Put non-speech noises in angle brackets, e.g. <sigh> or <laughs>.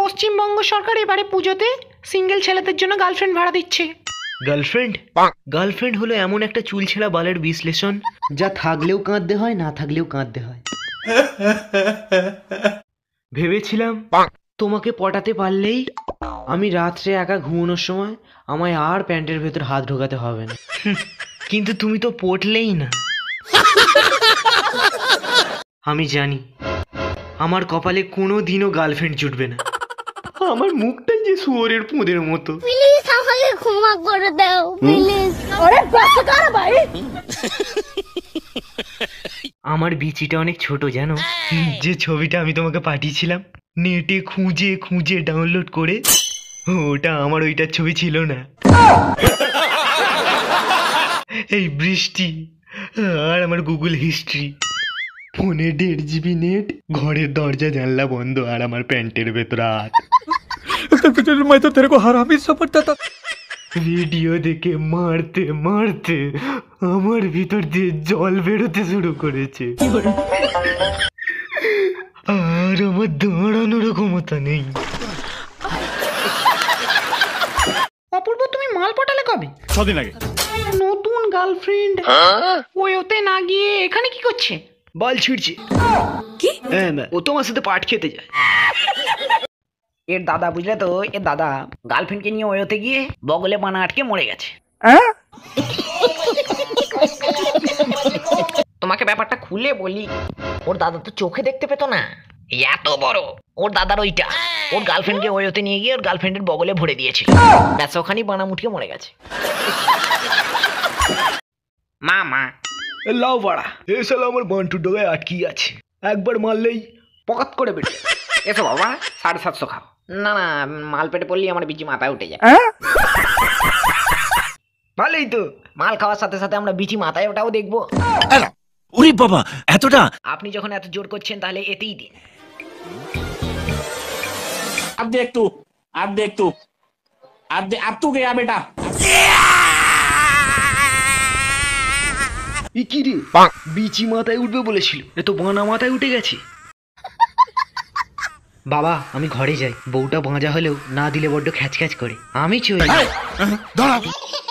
পশ্চিমবঙ্গ সরকার এবারে পুজোতে সিঙ্গেল ছেলেদের জন্য গার্লফ্রেন্ড ভাড়া দিচ্ছে গার্লফ্রেন্ড গার্লফ্রেন্ড হলো এমন একটা চুল ছেঁড়া বালের বিশ্লেষণ যা থাকলেও কাঁদতে হয় না থাকলেও কাঁদতে হয় <laughs> ভেবেছিলাম তোমাকে পটাতে পারলেই আমি রাত্রে একা ঘুমানোর সময় আমায় আর প্যান্টের ভেতর হাত ঢোকাতে হবে না <laughs> কিন্তু তুমি তো পটলেই না <laughs> আমি জানি আমার কপালে কোনো দিনও গার্লফ্রেন্ড জুটবে না আমার মুখটাই যে শুয়োরের পুঁদের মতো প্লিজ আমাকে ক্ষমা করে দাও প্লিজ আরে বাসা কার ভাই আমার বিচিটা অনেক ছোট জানো যে ছবিটা আমি তোমাকে পাঠিয়েছিলাম নেটে খুঁজে খুঁজে ডাউনলোড করে ওটা আমার ওইটার ছবি ছিল না এই বৃষ্টি আর আমার গুগল হিস্ট্রি ফোনে দেড় জিবি নেট ঘরের দরজা জানলা বন্ধ আর আমার প্যান্টের ভেতর আট बोतल पे चल मैं तो तेरे को समझता था ভিডিও দেখে মারতে মারতে আমার ভিতর দিয়ে জল বেরোতে শুরু করেছে আর আমার দাঁড়ানোর ক্ষমতা নেই অপূর্ব তুমি মাল পটালে কবে ছদিন আগে নতুন গার্লফ্রেন্ড ওই ওতে না গিয়ে এখানে কি করছে বাল ছিঁড়ছে কি হ্যাঁ, হ্যাঁ, ও তোমার সাথে পাট খেতে যায় এর দাদা বুঝলে তো এর দাদা গার্লফ্রেন্ডকে নিয়ে হতে গিয়ে বগলে বানা আটকে মরে গেছে তোমাকে ব্যাপারটা খুলে বলি ওর দাদা তো চোখে দেখতে পেতো না এত বড় ওর দাদার ওইটা ওর গার্লফ্রেন্ড কে ওয়েতে নিয়ে গিয়ে ওর গার্লফ্রেন্ডের বগলে ভরে দিয়েছে ব্যাস ওখানেই বানা মুঠিয়ে মরে গেছে মা মা লাও বাড়া এসালা আমার বান্টুর ডোগায় আটকিয়ে আছে একবার মারলেই পকাত করে বেটে এসো বাবা সাড়ে সাতশো খাও না না মাল পেটে পড়লেই আমার বিচি মাথায় উঠে যায় হ্যাঁ? ভালোই তো মাল খাওয়ার সাথে সাথে আমরা বিচি মাথায় ওটাও দেখবো ওরে বাবা এতটা আপনি যখন এত জোর করছেন তাহলে এতেই দিন আর देख আর अब আর দে আর दे, अब तू गया बेटा ইকিরে বিচি মাথায় উঠবে বলেছিল এ তো বানা মাথায় উঠে গেছে বাবা আমি ঘরে যাই বউটা ভাঁজা হলেও না দিলে বড্ড খ্যাচ খ্যাচ করে আমি চলে